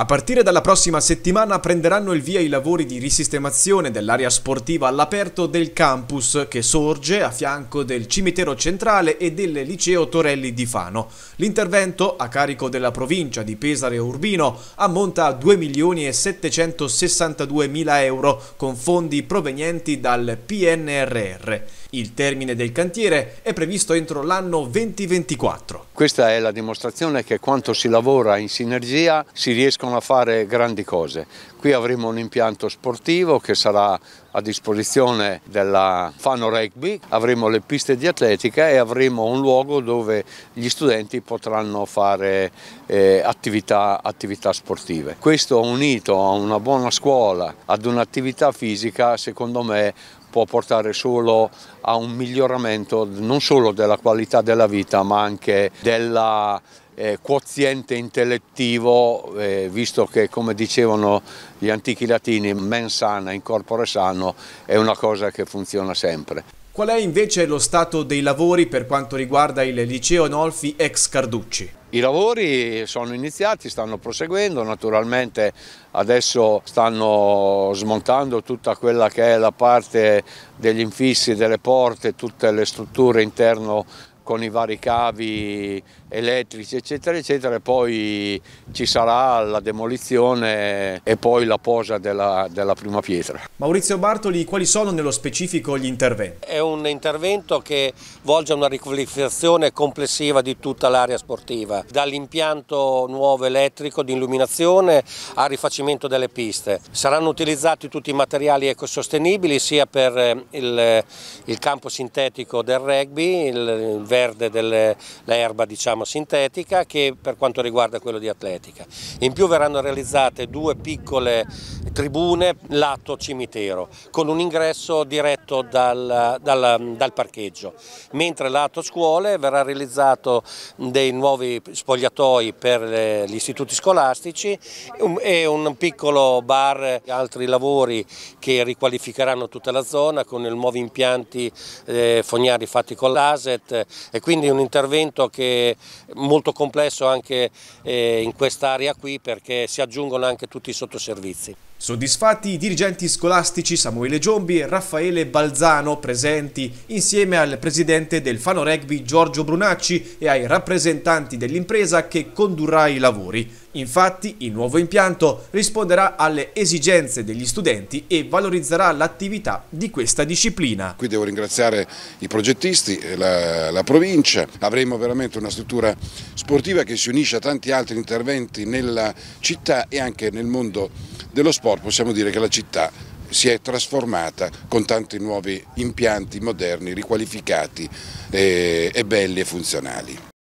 A partire dalla prossima settimana prenderanno il via i lavori di risistemazione dell'area sportiva all'aperto del campus che sorge a fianco del cimitero centrale e del liceo Torelli di Fano. L'intervento, a carico della provincia di Pesare Urbino, ammonta a 2 milioni e 762 mila euro con fondi provenienti dal PNRR. Il termine del cantiere è previsto entro l'anno 2024. Questa è la dimostrazione che quanto si lavora in sinergia si riescono a fare grandi cose. Qui avremo un impianto sportivo che sarà a disposizione della Fano Rugby, avremo le piste di atletica e avremo un luogo dove gli studenti potranno fare eh, attività, attività sportive. Questo unito a una buona scuola, ad un'attività fisica, secondo me può portare solo a un miglioramento non solo della qualità della vita ma anche del eh, quoziente intellettivo, eh, visto che come dicevano gli antichi latini mens sana in corpore sano è una cosa che funziona sempre. Qual è invece lo stato dei lavori per quanto riguarda il liceo Nolfi ex Carducci? I lavori sono iniziati, stanno proseguendo, naturalmente adesso stanno smontando tutta quella che è la parte degli infissi, delle porte, tutte le strutture interno con i vari cavi elettrici eccetera eccetera e poi ci sarà la demolizione e poi la posa della, della prima pietra. Maurizio Bartoli, quali sono nello specifico gli interventi? È un intervento che volge a una riqualificazione complessiva di tutta l'area sportiva, dall'impianto nuovo elettrico di illuminazione al rifacimento delle piste. Saranno utilizzati tutti i materiali ecosostenibili sia per eh, il, il campo sintetico del rugby, il verde dell'erba diciamo, sintetica che per quanto riguarda quello di atletica. In più verranno realizzate due piccole tribune lato cimitero con un ingresso diretto dal, dal, dal parcheggio, mentre lato scuole verrà realizzato dei nuovi spogliatoi per gli istituti scolastici um, e un piccolo bar, altri lavori che riqualificheranno tutta la zona con nuovi impianti eh, fognari fatti con l'ASET e quindi un intervento che è molto complesso anche eh, in quest'area qui perché si aggiungono anche tutti i sottoservizi. Soddisfatti i dirigenti scolastici Samuele Giombi e Raffaele Balzano presenti insieme al presidente del Fano Rugby Giorgio Brunacci e ai rappresentanti dell'impresa che condurrà i lavori. Infatti il nuovo impianto risponderà alle esigenze degli studenti e valorizzerà l'attività di questa disciplina. Qui devo ringraziare i progettisti, eh, la, la provincia, avremo veramente una struttura sportiva che si unisce a tanti altri interventi nella città e anche nel mondo dello sport possiamo dire che la città si è trasformata con tanti nuovi impianti moderni, riqualificati e, eh, e belli e funzionali.